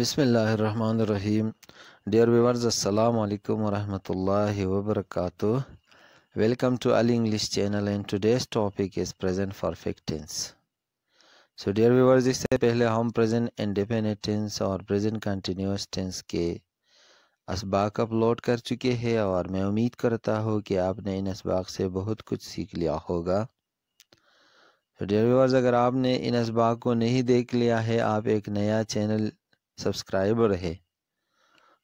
बिसमीम dear viewers अस्सलाम वालेकुम रहमतुल्लाहि व बरकातहू welcome to Ali English channel and today's topic is present perfect tense so dear viewers इससे पहले हम प्रेजेंट इंडिपेंडेंट टेंस और प्रेजेंट कंटिन्यूस टेंस के इसबाक अपलोड कर चुके हैं और मैं उम्मीद करता हूँ कि आपने इन इसबाक से बहुत कुछ सीख लिया होगा डियर व्यूवर्स अगर आपने इन इसबाक को नहीं देख लिया है आप एक नया चैनल सब्सक्राइबर है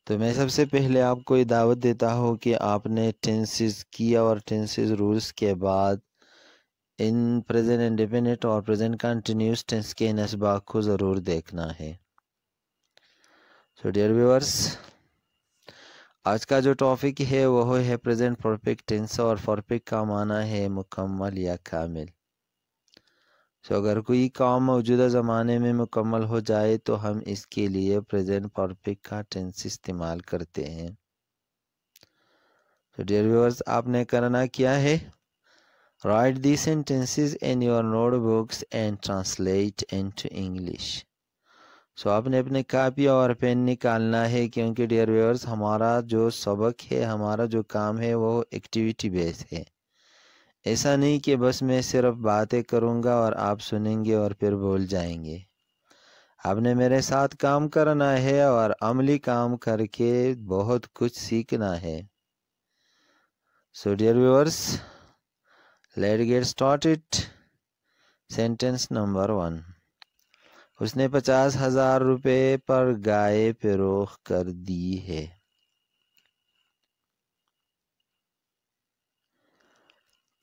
तो मैं सबसे पहले आपको ये दावत देता हूँ कि आपने टेंसेस किया और टेंसेस रूल्स के बाद इन प्रेजेंट इंडिपेंडेंट और प्रेजेंट कंटिन्यूस टेंस के इन इसबाक को ज़रूर देखना है सो डियर व्यूअर्स आज का जो टॉपिक है वह है प्रेजेंट परफेक्ट टेंस और परफेक्ट का माना है मुकम्मल या कामिल सो अगर कोई काम मौजूदा ज़माने में मुकम्मल हो जाए तो हम इसके लिए प्रेजेंट परफेक्ट का टेंस इस्तेमाल करते हैं तो डियर व्यूअर्स आपने करना क्या है write the sentences in your note books and translate into English so आपने अपने कापी और पेन निकालना है क्योंकि डियर व्यूअर्स हमारा जो सबक है हमारा जो काम है वो एक्टिविटी बेस्ड है ऐसा नहीं कि बस मैं सिर्फ बातें करूँगा और आप सुनेंगे और फिर भूल जाएंगे आपने मेरे साथ काम करना है और अमली काम करके बहुत कुछ सीखना है so dear viewers let get it sentence number one उसने पचास हजार रुपये पर गाय फरोख कर दी है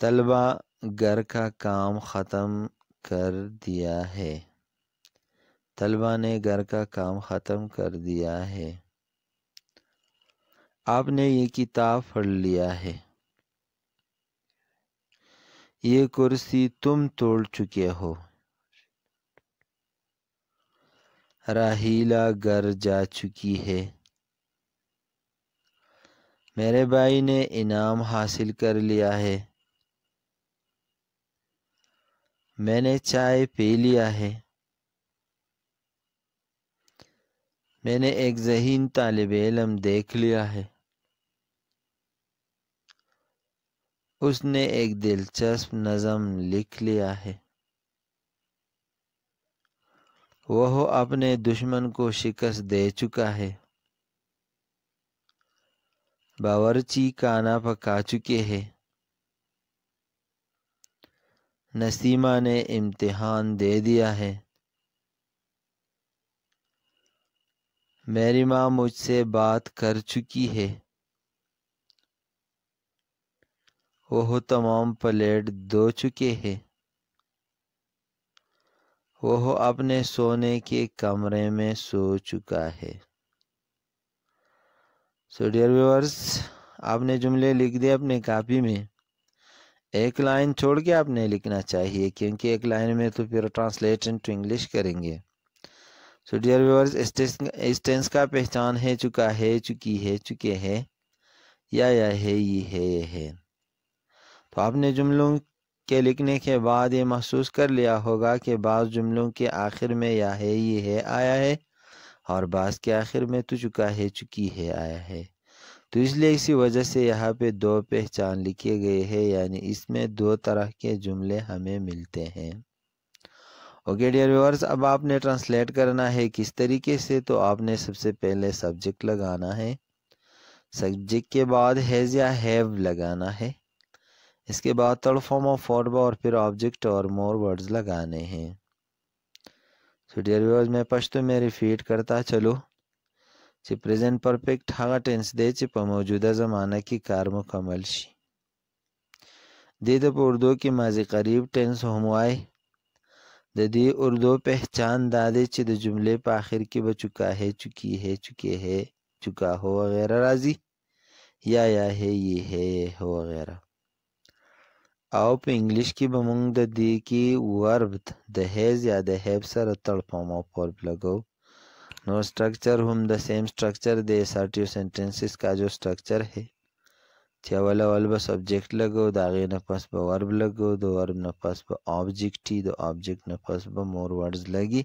तलबा घर का काम ख़त्म कर दिया है तलबा ने घर का काम ख़त्म कर दिया है आपने ये किताब पढ़ लिया है ये कुर्सी तुम तोड़ चुके हो राहीला घर जा चुकी है मेरे भाई ने इनाम हासिल कर लिया है मैंने चाय पी लिया है मैंने एक जहीन तालब इलम देख लिया है उसने एक दिलचस्प नज़म लिख लिया है वह अपने दुश्मन को शिकस्त दे चुका है बावरची काना पका चुके हैं नसीमा ने इम्तिहान दे दिया है मेरी माँ मुझसे बात कर चुकी है वह तमाम प्लेट दो चुके हैं वह अपने सोने के कमरे में सो चुका है सो डियर व्यूअर्स आपने जुमले लिख दिए अपने कापी में एक लाइन छोड़ के आपने लिखना चाहिए क्योंकि एक लाइन में तो फिर ट्रांसलेट इन टू इंग्लिश करेंगे सो डियर व्यूअर्स इस टेंस का पहचान है चुका है चुकी है चुके है या या है ये है ये है तो आपने जुमलों के लिखने के बाद ये महसूस कर लिया होगा कि बाज़ जुमलों के आखिर में या है ये है आया है और बाज़ के आखिर में तो चुका है चुकी है आया है तो इसलिए इसी वजह से यहाँ पे दो पहचान लिखे गए हैं यानी इसमें दो तरह के जुमले हमें मिलते हैं ओके डियर व्यूअर्स अब आपने ट्रांसलेट करना है किस तरीके से तो आपने सबसे पहले सब्जेक्ट लगाना है सब्जेक्ट के बाद हैज़ या हैव लगाना है इसके बाद थर्ड फॉर्म ऑफ फॉर्बा और फिर ऑब्जेक्ट और मोर वर्ड्स लगाने हैं सो डियर व्यूअर्स मैं पश्तो में रिपीट करता चलो چې پریزنت پرفیکټ هغه ټینس دی چې په موجوده زمانه کې کار مکمل شي دې ته په اردو کې ماضی قریب ټینس هم وایي د دې اردو پہچان دا دی چې د جملې په آخر کې به چکا ہے چکی ہے چکے ہے چکا ہو وغیرہ راځي یا یا ہے یہ ہے هو وغیرہ او په انګلیش کې به موږ د دې کې ورب د هیز یا د هیب سره تړپم او فورب لګو no structure whom the same structure the assertive sentences का जो स्ट्रक्चर है چې اوله اول به سبجیکټ لګو د هغې نه پس به ورب لګو د ورب نه پس به آبجیکټ وي د آبجیکټ نه پس به مور ورډز لګي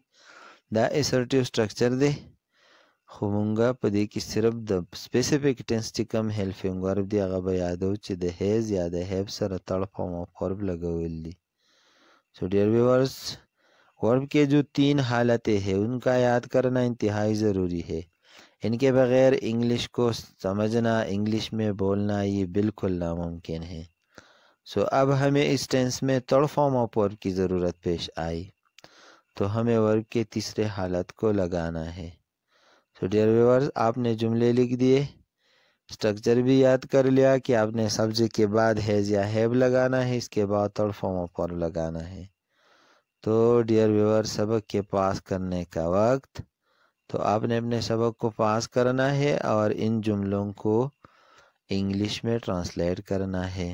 دا اسرټیو سټرکچر دی خو مونږه په دې کې صرف د سپیسیفیک ټینس چې کوم هیلفینګ ورب دی هغه به یادو چې د هیز یا د هیب سره تړپ او مفورب لګول دي سو ډیر ویورس वर्ब के जो तीन हालतें हैं उनका याद करना इंतहाई ज़रूरी है इनके बगैर इंग्लिश को समझना इंग्लिश में बोलना ये बिल्कुल नामुमकिन है सो अब हमें इस टेंस में थर्ड फॉर्म ऑफ वर्ब की ज़रूरत पेश आई तो हमें वर्ब के तीसरे हालत को लगाना है सो डियर व्यूवर्स आपने जुमले लिख दिए स्ट्रक्चर भी याद कर लिया कि आपने सब्जेक्ट के बाद हैज या हैब लगाना है इसके बाद थर्ड फॉर्म ऑफ वर्ब लगाना है तो डियर व्यूअर सबक के पास करने का वक्त तो आपने अपने सबक को पास करना है और इन जुमलों को इंग्लिश में ट्रांसलेट करना है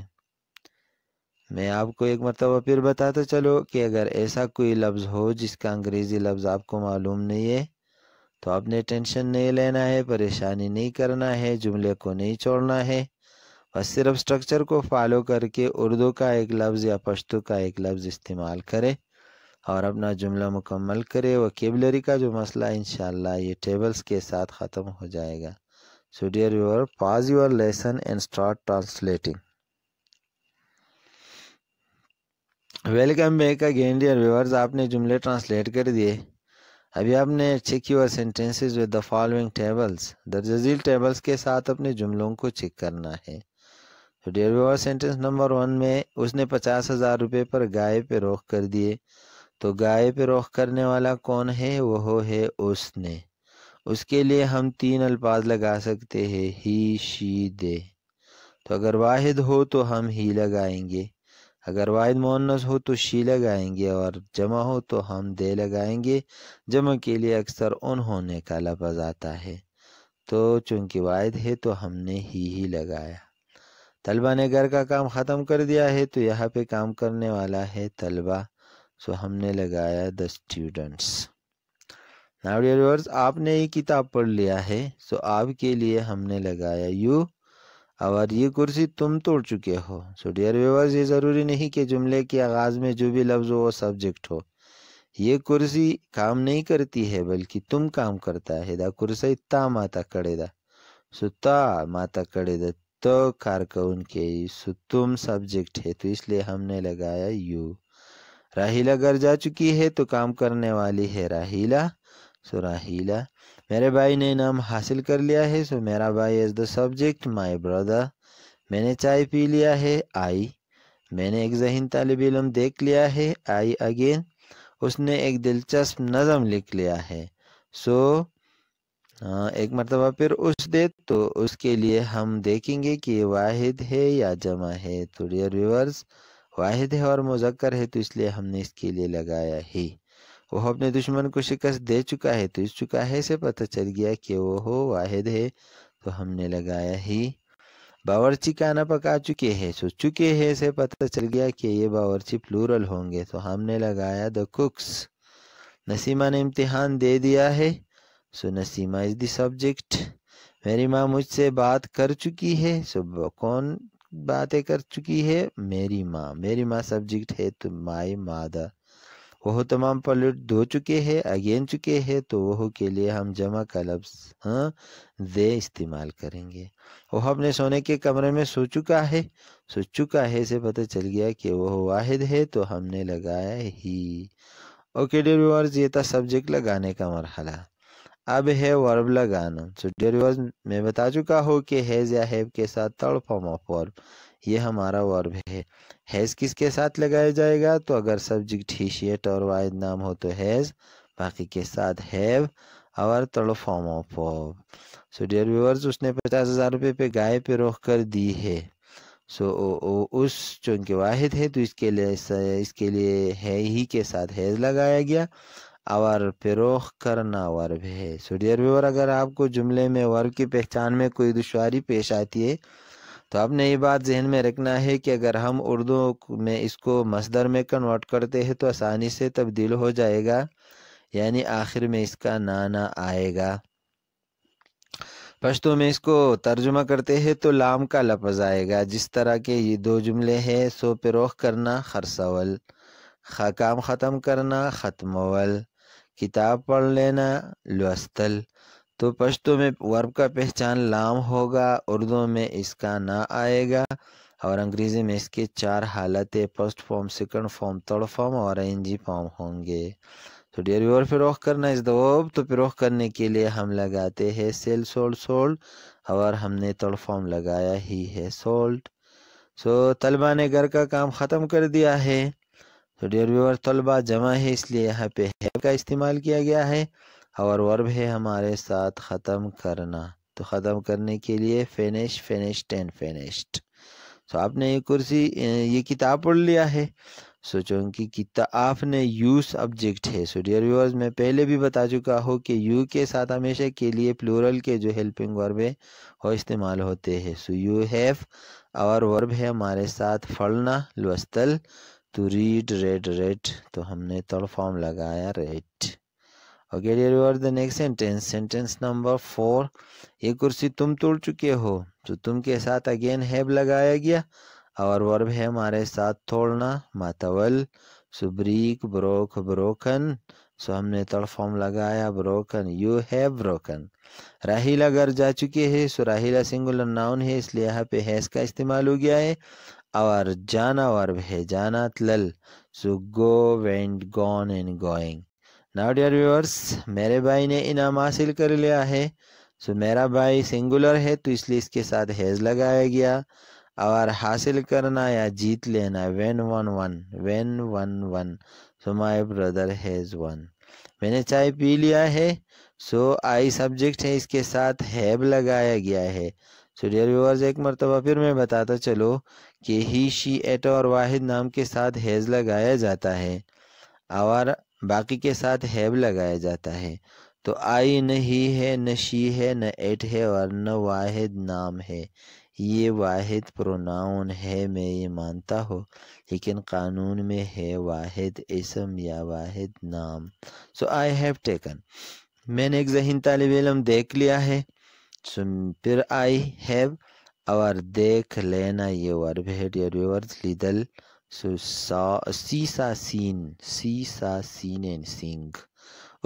मैं आपको एक मरतबा मतलब फिर बताता चलो कि अगर ऐसा कोई लफ्ज़ हो जिसका अंग्रेज़ी लफ्ज़ आपको मालूम नहीं है तो आपने टेंशन नहीं लेना है परेशानी नहीं करना है जुमले को नहीं छोड़ना है बस सिर्फ स्ट्रक्चर को फॉलो करके उर्दू का एक लफ्ज़ या पश्तू का एक लफ्ज़ इस्तेमाल करें और अपना जुमला मुकम्मल करे वकेबलरी का जो मसला इन ये टेबल्स के साथ ख़त्म हो जाएगा so dear your pause your lesson and start translating welcome back again dear viewers आपने जुमले ट्रांसलेट कर दिए अभी आपने check your sentences with the following tables दर्जील टेबल्स के साथ अपने जुमलों को चेक करना है तो dear viewer sentence number one में उसने पचास हज़ार रुपये पर गाय पे रोक कर दिए तो गाय पे रोख करने वाला कौन है वह है उसने उसके लिए हम तीन अल्फाज लगा सकते हैं ही शी दे तो अगर वाहिद हो तो हम ही लगाएंगे अगर वाहिद मोनस हो तो शी लगाएंगे और जमा हो तो हम दे लगाएंगे जमा के लिए अक्सर उन होने का लफज आता है तो चूंकि वाहिद है तो हमने ही ही लगाया तलबा ने घर का काम ख़त्म कर दिया है तो यहाँ पे काम करने वाला है तलबा सो so, हमने लगाया the students now dear viewers आपने ये किताब पढ़ लिया है सो so, आपके लिए हमने लगाया यू और ये कुर्सी तुम तोड़ चुके हो सो डियर व्यूअर्स ये ज़रूरी नहीं कि जुमले के आगाज़ में जो भी लफ्ज़ हो वो सब्जेक्ट हो ये कुर्सी काम नहीं करती है बल्कि तुम काम करता है दा कुर्सी ता माता कड़ेदा सो ता माता कड़ेदा तो कारकुन के सो तुम सब्जेक्ट है तो इसलिए हमने लगाया यू राहीला घर जा चुकी है तो काम करने वाली है राहीला सो राहीला मेरे भाई ने नाम हासिल कर लिया है सो मेरा भाई is the subject my brother मैंने चाय पी लिया है आई मैंने एक जहन तालब इलम देख लिया है आई अगेन उसने एक दिलचस्प नज़म लिख लिया है सो एक मरतबा फिर उस दे तो उसके लिए हम देखेंगे कि वाहिद है या जमा है तो डियर व्यूवर्स वाहिद है और मुजक्कर है तो इसलिए हमने इसके लिए लगाया ही वह अपने दुश्मन को शिकस्त दे चुका है तो इस है से पता चल गया कि वो हो वाहिद है तो हमने लगाया ही बावर्ची खाना पका चुके हैं सो चुके हैं से पता चल गया कि ये बावर्ची प्लूरल होंगे तो हमने लगाया द कुक्स नसीमा ने इम्तिहान दे दिया है so Naseema is the subject मेरी माँ मुझसे बात कर चुकी है सो कौन बातें कर चुकी है मेरी माँ मेरी माँ सब्जेक्ट है तो माय मादर वह तमाम पलट धो चुके हैं अगेन चुके हैं तो वह के लिए हम जमा का लफ्ज हाँ दे इस्तेमाल करेंगे वह अपने सोने के कमरे में सो चुका है सो चुका है से पता चल गया कि वह वाहिद है तो हमने लगाया ही ओके डियर व्यूअर्स ये था सब्जेक्ट लगाने का मरहला अब है वर्ब लगाना सो डेर वॉज मैं बता चुका हूँ कि हैज़ या हैव के साथ थर्ड फॉर्म ऑफ वर्ब ये हमारा वर्ब है हैज़ किसके साथ लगाया जाएगा तो अगर सब्जेक्ट हिशियट और वाइज नाम हो तो हैज़ बाकी के साथ have our third form of verb so dear viewers उसने पचास हज़ार रुपये पे गाय पे रोक कर दी है सो so, उस चूंकि वाहिद है तो इसके लिए इसके लिए है ही के साथ हैज़ लगाया गया और फ़रोख करना वर्ब है सो डियर व्यूअर अगर आपको जुमले में वर्ब की पहचान में कोई दुशारी पेश आती है तो आपने ये बात जहन में रखना है कि अगर हम उर्दू में इसको मसदर में कन्वर्ट करते हैं तो आसानी से तब्दील हो जाएगा यानी आखिर में इसका नाना आएगा पश्तो में इसको तर्जुमा करते हैं तो लाम का लफज आएगा जिस तरह के ये दो जुमले हैं सो पिरोख करना खरसवल खकाम ख़त्म करना ख़त्मवल किताब पढ़ लेना लस्तल तो पश्तो में वर्ब का पहचान लाम होगा उर्दू में इसका ना आएगा और अंग्रेज़ी में इसके चार हालतें first form second form third form और एनजी फॉर्म होंगे तो डेयर व्यूअर फ़िरोख करना इस दोब तो फरोख करने के लिए हम लगाते हैं सेल सोल्ड सोल्ट और हमने थर्ड फॉर्म लगाया ही है सोल्ट सो तो तलबा ने घर का काम ख़त्म कर दिया है तो डियर व्यूअर तलबा जमा है इसलिए यहाँ पे हैव का इस्तेमाल किया गया है और वर्ब है हमारे साथ ख़त्म करना तो ख़त्म करने के लिए फिनिश फिनिश्ड एंड फिनिश्ड तो आपने ये कुर्सी ये किताब पढ़ लिया है सो चूँकि किताब आपने यूज़ ऑब्जेक्ट है सो डियर व्यूअर्स मैं पहले भी बता चुका हूँ कि यू के साथ हमेशा के लिए प्लूरल के जो हेल्पिंग वर्ब है वो इस्तेमाल होते हैं सो यू हैव और वर्ब है हमारे साथ फलना लुस्तल टू रीड रेड रेड तो हमने थर्ड फॉर्म लगाया read okay dear viewer the next sentence sentence number four ये कुर्सी तुम तोड़ चुके हो तो तुम के साथ अगेन हैब लगाया गया और वर्ब है हमारे साथ तोड़ना मातवल सुब्रीक ब्रोक ब्रोकन सो हमने थर्ड फॉर्म लगाया broken you have broken Rahila घर जा चुके हैं सो राहिला सिंगुलर नाउन है इसलिए यहाँ पे हैज का इस्तेमाल हो गया है Our Jana verb hai. Jana tlal. So go, went, gone and going. Now dear viewers मेरे भाई ने इनाम हासिल कर लिया है सो so, मेरा भाई सिंगुलर है तो इसलिए इसके साथ हैज़ लगाया गया और हासिल करना या जीत लेना win won won win won won so my brother has won मैंने चाय पी लिया है सो so, आई सब्जेक्ट है इसके साथ हैब लगाया गया है सो डियर व्यूअर्स एक मरतबा फिर मैं बताता चलो कि ही शी एट और वाहिद नाम के साथ हैज़ लगाया जाता है और बाकी के साथ हैब लगाया जाता है तो आई न ही है न शी है न एट है और न वाहिद नाम है ये वाहिद प्रोनाउन है मैं ये मानता हूँ लेकिन कानून में है वाहिद इसम या वाहिद नाम सो आई हैव टेकन मैंने एक जहन तालब इलम देख लिया है सो फिर आई हैव और देख लेना ये वर्ब है डियर व्यूअर्स लिदल सी सा सीन सी सा सीन एंड सिंग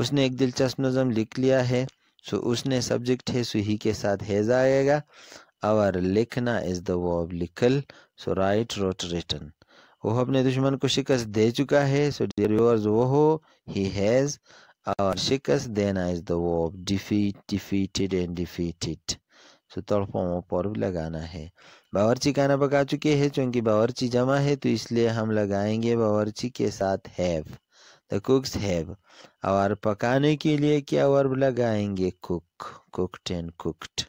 उसने एक दिलचस्प नज़म लिख लिया है सो उसने सब्जेक्ट है सो ही के साथ हैज आएगा और लिखना इज़ द वर्ब लिखल सो राइट रोट रिटन वो अपने दुश्मन को शिकस्त दे चुका है सो डियर व्यूअर्स वो हो ही हैज़ और शिकस्त देना is the verb defeat defeated and defeated सूत्र फॉर्म पर भी लगाना है बावर्ची नाम बका चुके हैं चूंकि बावर्ची जमा है तो इसलिए हम लगाएंगे बावर्ची के साथ हैव द कुक्स हैव और पकाने के लिए क्या वर्ब लगाएंगे cook cooked and cooked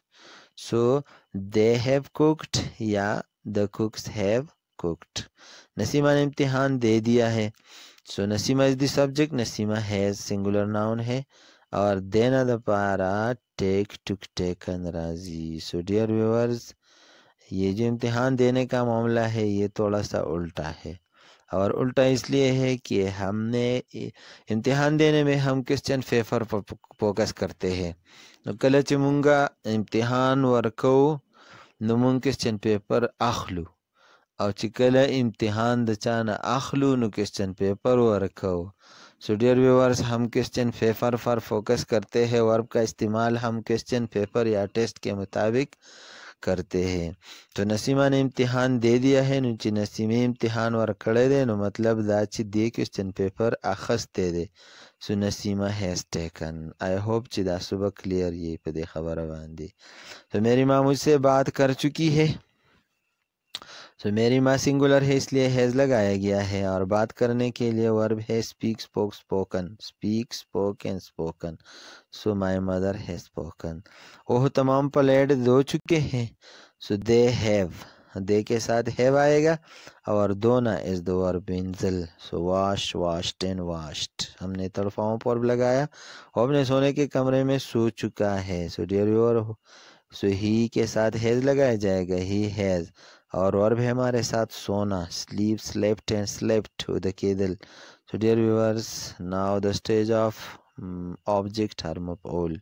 so they have cooked या the cooks have cooked Naseema ने इम्तिहान दे दिया है so Naseema is the subject Naseema has singular noun है और देना the para take took taken razi so dear ये जो इम्तिहान देने का मामला है ये थोड़ा सा उल्टा है और उल्टा इसलिए है कि हमने इम्तिहान देने में हम क्वेश्चन पेपर पर फोकस करते हैं तो कल चमुंगा इम्तिहान वर्को नमुन क्वेश्चन पेपर आखलू और चिकल इम्तिहान दचाना आखलू नु क्वेश्चन पेपर वरको सो डियर व्यूअर्स हम क्वेश्चन पेपर पर फोकस करते हैं वर्ब का इस्तेमाल हम क्वेश्चन पेपर या टेस्ट के मुताबिक करते हैं तो नसीमा ने इम्तिहान दे दिया है नुची नसीमे इम्तिहान वर खड़े दे नो मतलब दाची दे क्वेश्चन पेपर अखस्ते दे so Naseema has taken I hope चिदा सुबह क्लियर ये पे खबर बांधी तो मेरी माँ मुझसे बात कर चुकी है सो तो so, मेरी माँ सिंगुलर है इसलिए हैज़ लगाया गया है और बात करने के लिए वर्ब है speak spoke spoken speak spoke and spoken so my mother है स्पोकन ओह तमाम प्लेट दो चुके हैं सो दे हैव दे के साथ हैव आएगा और दो ना इज दो वर्ब इंजल so wash washed and washed हमने तड़फाओं पर लगाया और अपने सोने के कमरे में सो चुका है सो डियर यूर सो ही के साथ हैज लगाया जाएगा ही हैज़ और वर्ब है हमारे साथ सोना sleep slept and slept with केदल so dear viewers now the stage of object हर मफोल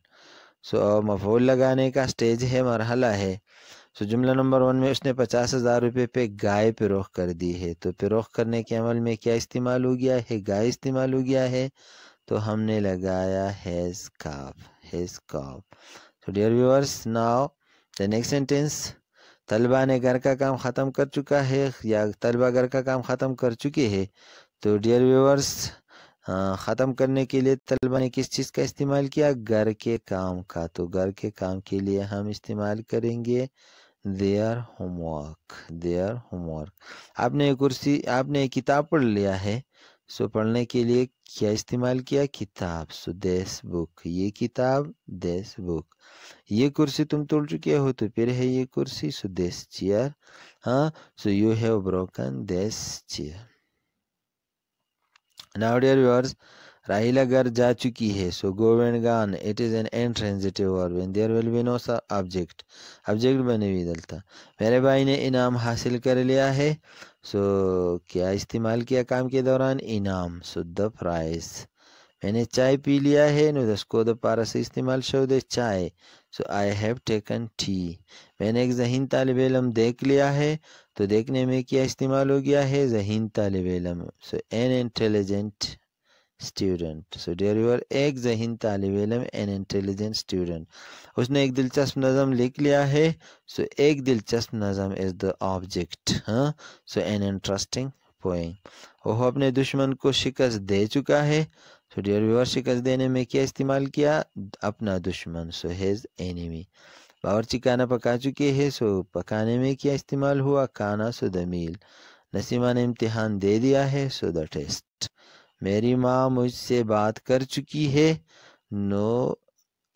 सो मफोल लगाने का स्टेज है मरहला है सो so, जुमला नंबर वन में उसने पचास हज़ार रुपये पे गाय पिरोख कर दी है तो रोख करने के अमल में क्या इस्तेमाल हो गया है गाय इस्तेमाल हो गया है तो हमने लगाया हैज़ काफ हैज़ काफ so dear viewers now the next sentence तलबा ने घर का काम ख़त्म कर चुका है या तलबा घर का काम ख़त्म कर चुके हैं तो डियर व्यूवर्स ख़त्म करने के लिए तलबा ने किस चीज़ का इस्तेमाल किया घर के काम का तो घर के काम के लिए हम इस्तेमाल करेंगे देयर होमवर्क देयर होमवर्क आपने कुर्सी आपने किताब पढ़ लिया है सो पढ़ने के लिए क्या इस्तेमाल किया किताब सो देश बुक ये किताब देश बुक ये कुर्सी तुम तोड़ चुके हो तो फिर है ये कुर्सी सो देश चेयर हाँ so you have broken this chair now dear viewers Rahila ja chuki hai. So go and gone. It is an intransitive verb when there will be no object. Object बने बदलता. मेरे भाई ने इनाम हासिल कर लिया है. So क्या इस्तेमाल किया काम के दौरान इनाम. So the prize. मैंने चाय पी लिया है नो दसको द पारा से इस्तेमाल शब्द चाय so I have taken tea मैंने एक जहीन तालब इलम देख लिया है तो देखने में क्या इस्तेमाल हो गया है जहीन तालब इलम so an intelligent student so dear your एक जहीन तालब इलम एन इंटेलिजेंट स्टूडेंट उसने एक दिलचस्प नज़म लिख लिया है सो so, एक दिलचस्प नज़म इज़ द ऑब्जेक्ट हाँ सो एन इंटरेस्टिंग पोइम वह अपने दुश्मन को शिकस्त दे चुका है सो डेयर व्यूअर शिकस्त देने में क्या इस्तेमाल किया अपना दुश्मन सो हेज एनिमी बावरची खाना पका चुके हैं सो पकाने में क्या इस्तेमाल हुआ खाना सो द मील नसीमा ने इम्तिहान दे दिया है सो द टेस्ट मेरी माँ मुझसे बात कर चुकी है नो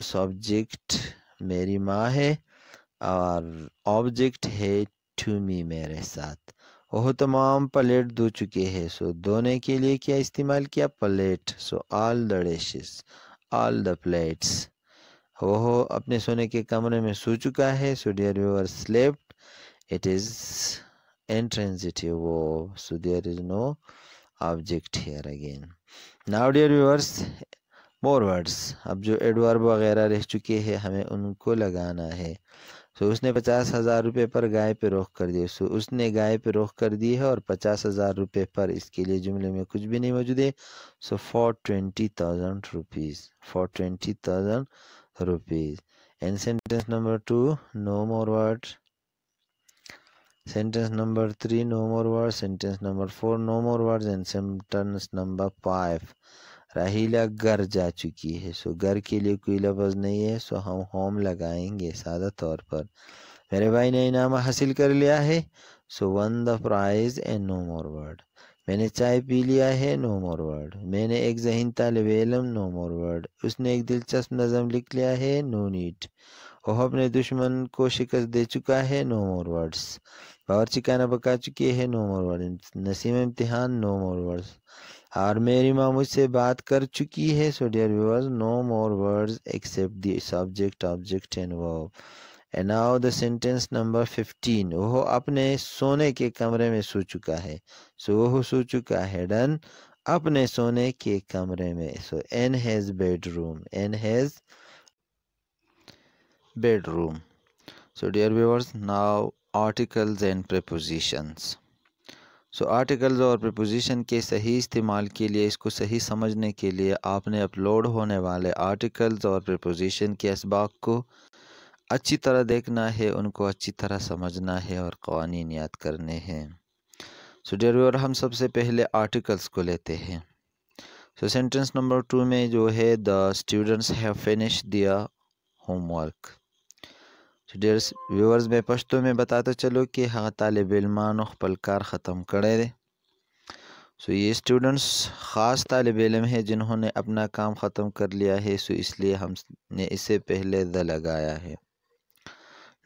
सब्जेक्ट मेरी माँ है और ऑब्जेक्ट है टू मी मेरे साथ वह तमाम प्लेट धो चुके हैं सो धोने के लिए क्या इस्तेमाल किया plate so all the dishes all the plates वह अपने सोने के कमरे में सो चुका है so dear viewer slept it is intransitive verb oh, so there is no object here again now dear viewers more words अब जो एडवर्ब वगैरह रह चुके हैं हमें उनको लगाना है सो so, उसने पचास हज़ार रुपये पर गाय पे रोक कर दिए सो so, उसने गाय पे रोक कर दी है और पचास हज़ार रुपये पर इसके लिए जुमले में कुछ भी नहीं मौजूद है so for twenty thousand rupees for twenty thousand rupees and sentence number two no more words sentence number three no more word sentence number four no more word and sentence number five Rahila घर जा चुकी है सो घर के लिए कोई लफ्ज़ नहीं है सो हम होम लगाएंगे सादा तौर पर मेरे भाई ने इनाम हासिल कर लिया है so won the prize and no more word मैंने चाय पी लिया है नो मोर वर्ड मैंने एक जहन तालब इलम नो मोर वर्ड उसने एक दिलचस्प नज़म लिख लिया है नो नीट वह अपने दुश्मन को शिकस्त दे चुका है नो मोर वर्ड्स बावर्ची खाना पका चुकी है नो मोर वर्ड नसीम इम्तिहान नो मोर वर्ड्स और मेरी माँ मुझसे बात कर चुकी है so dear viewers no more words except the subject object and verb and now the sentence number fifteen वह अपने सोने के कमरे में सो चुका है सो वह सो चुका है डन अपने सोने के कमरे में so in his bedroom in his bedroom so dear viewers now articles and prepositions so articles और प्रपोजिशन के सही इस्तेमाल के लिए इसको सही समझने के लिए आपने अपलोड होने वाले आर्टिकल्स और प्रपोजिशन के इसबाक को अच्छी तरह देखना है उनको अच्छी तरह समझना है और कवानीन याद करने हैं सो डेयर हम सबसे पहले आर्टिकल्स को लेते हैं सो सेंटेंस नंबर टू में जो है द स्टूडेंट्स हैव फिनिश दिया होमवर्क چې ډېر में به پښتو बताते चलो कि هغه तालब علمانو पलकार ख़त्म करे دي सो ये स्टूडेंट्स ख़ास तालब इलम है जिन्होंने अपना काम ख़त्म कर लिया है सो इसलिए हमने इसे पहले द लगाया है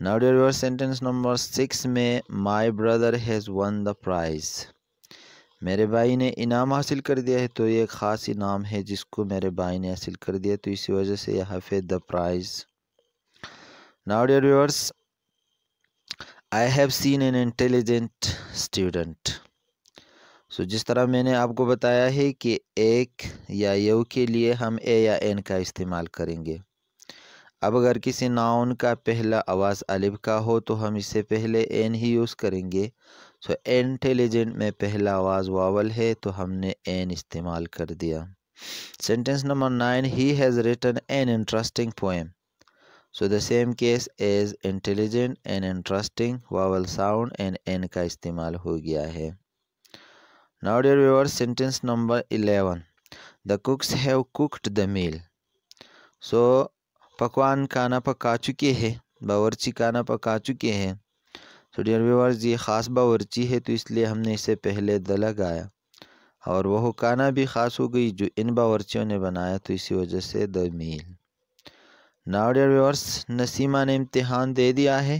now dear your sentence number six में my brother has won the prize मेरे भाई ने इनाम हासिल कर दिया है तो ये ख़ास इनाम है जिसको मेरे भाई ने हासिल कर दिया तो इसी वजह से यहाँ पे the prize now dear viewers i have seen an intelligent student so जिस तरह मैंने आपको बताया है कि एक या यू के लिए हम ए या एन का इस्तेमाल करेंगे अब अगर किसी नाउन का पहला आवाज़ अलिब का हो तो हम इससे पहले एन ही यूज़ करेंगे सो so, इंटेलिजेंट में पहला आवाज़ वावल है तो हमने एन इस्तेमाल कर दिया sentence number nine he has written an interesting poem so the same case as intelligent and interesting vowel sound and an का इस्तेमाल हो गया है now dear viewers sentence number eleven the cooks have cooked the meal so पकवान खाना पका चुके हैं बावर्ची खाना पका चुके हैं सो डियर व्यूअर्स ये ख़ास बावर्ची है तो इसलिए हमने इसे पहले द लगाया और वह खाना भी ख़ास हो गई जो इन बावर्चियों ने बनाया तो इसी वजह से the meal now viewers Naseema ने इम्तिहान दे दिया है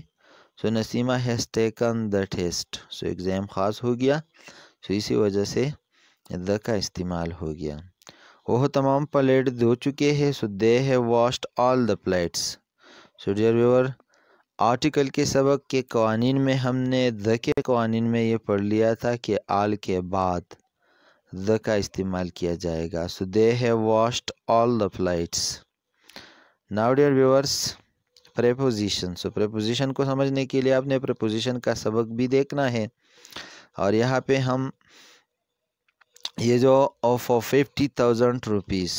so Naseema has taken the test so exam ख़ास हो गया सो इसी वजह से द का इस्तेमाल हो गया वह तमाम प्लेट धो चुके हैं सो दे है washed all the plates so dear viewer article के सबक के कवानीन में हमने द के कवानीन में ये पढ़ लिया था कि आल के बाद द का इस्तेमाल किया जाएगा सो दे है washed all the plates now dear viewers preposition so preposition को समझने के लिए आपने प्रेपोजिशन का सबक भी देखना है और यहाँ पे हम ये जो of of fifty thousand rupees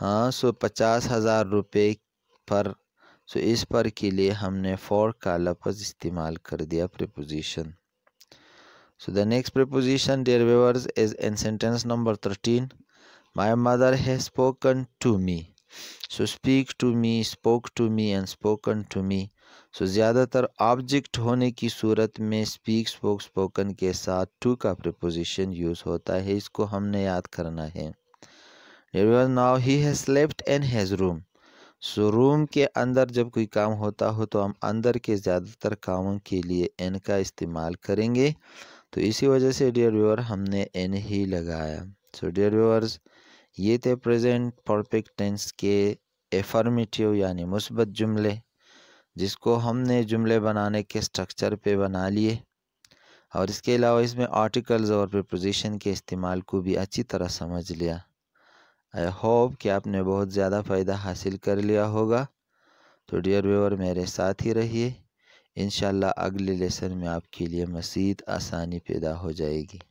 हाँ सो पचास हज़ार रुपये पर सो इस पर के लिए हमने फोर का लफज इस्तेमाल कर दिया preposition so the next preposition dear viewers is in sentence number thirteen my mother has spoken to me so speak to me spoke to me and spoken to me so ज़्यादातर object होने की सूरत में speak spoke spoken के साथ to का preposition use होता है इसको हमने याद करना है now he has left and has room so room के अंदर जब कोई काम होता हो तो हम अंदर के ज़्यादातर कामों के लिए एन का इस्तेमाल करेंगे तो इसी वजह से डियर व्यूअर हमने एन ही लगाया सो डियर व्यूअर्स ये थे प्रेजेंट परफेक्ट टेंस के एफर्मेटिव यानी मुस्बत जुमले जिसको हमने जुमले बनाने के स्ट्रक्चर पे बना लिए और इसके अलावा इसमें आर्टिकल्स और प्रपोजिशन के इस्तेमाल को भी अच्छी तरह समझ लिया आई होप कि आपने बहुत ज़्यादा फ़ायदा हासिल कर लिया होगा तो डियर व्यूअर मेरे साथ ही रहिए इन अगले लेसन में आपके लिए मसीद आसानी पैदा हो जाएगी